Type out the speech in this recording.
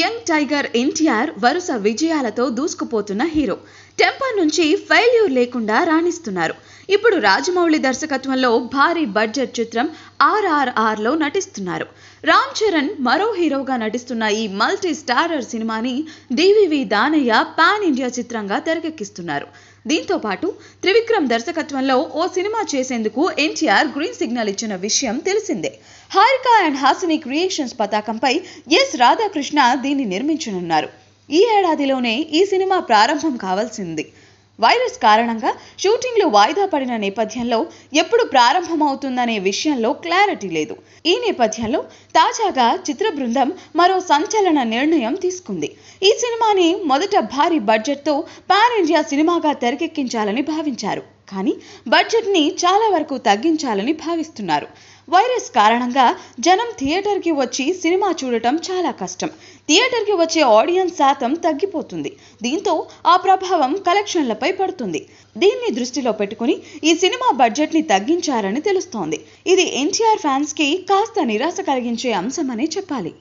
young tiger NTR వరుస విజయాలతో దూసుకుపోతున్న హీరో టెంపర్ నుంచి ఫెయిల్యూర్ లేకుండా రాణిస్తున్నారు ఇప్పుడు రాజమౌళి దర్శకత్వంలో భారీ బడ్జెట్ చిత్రం ఆర్ఆర్ఆర్లో నటిస్తున్నారు రామ్ చరణ్ మరో హీరోగా నటిస్తున్న ఈ మల్టీ స్టారర్ సినిమాని డివివి దానయ్య పాన్ ఇండియా చిత్రంగా తెరకెక్కిస్తున్నారు దీంతో పాటు త్రివిక్రమ్ దర్శకత్వంలో ఓ సినిమా చేసేందుకు ఎన్టీఆర్ గ్రీన్ సిగ్నల్ ఇచ్చిన విషయం తెలిసిందే హారిక అండ్ హాసిని క్రియేషన్స్ పతాకంపై ఎస్ రాధాకృష్ణ దీన్ని నిర్మించనున్నారు ఈ ఏడాదిలోనే ఈ సినిమా ప్రారంభం కావాల్సింది వైరస్ కారణంగా షూటింగ్లు వాయిదా పడిన నేపథ్యంలో ఎప్పుడు ప్రారంభమవుతుందనే విషయంలో క్లారిటీ లేదు ఈ నేపథ్యంలో తాజాగా చిత్ర బృందం మరో సంచలన నిర్ణయం తీసుకుంది ఈ సినిమాని మొదట భారీ బడ్జెట్తో పాన్ ఇండియా సినిమాగా తెరకెక్కించాలని భావించారు కానీ బడ్జెట్ని చాలా వరకు తగ్గించాలని భావిస్తున్నారు వైరస్ కారణంగా జనం థియేటర్కి వచ్చి సినిమా చూడటం చాలా కష్టం థియేటర్కి వచ్చే ఆడియన్స్ శాతం తగ్గిపోతుంది దీంతో ఆ ప్రభావం కలెక్షన్లపై పడుతుంది దీన్ని దృష్టిలో పెట్టుకుని ఈ సినిమా బడ్జెట్ని తగ్గించారని తెలుస్తోంది ఇది ఎన్టీఆర్ ఫ్యాన్స్కి కాస్త నిరాశ కలిగించే అంశమనే చెప్పాలి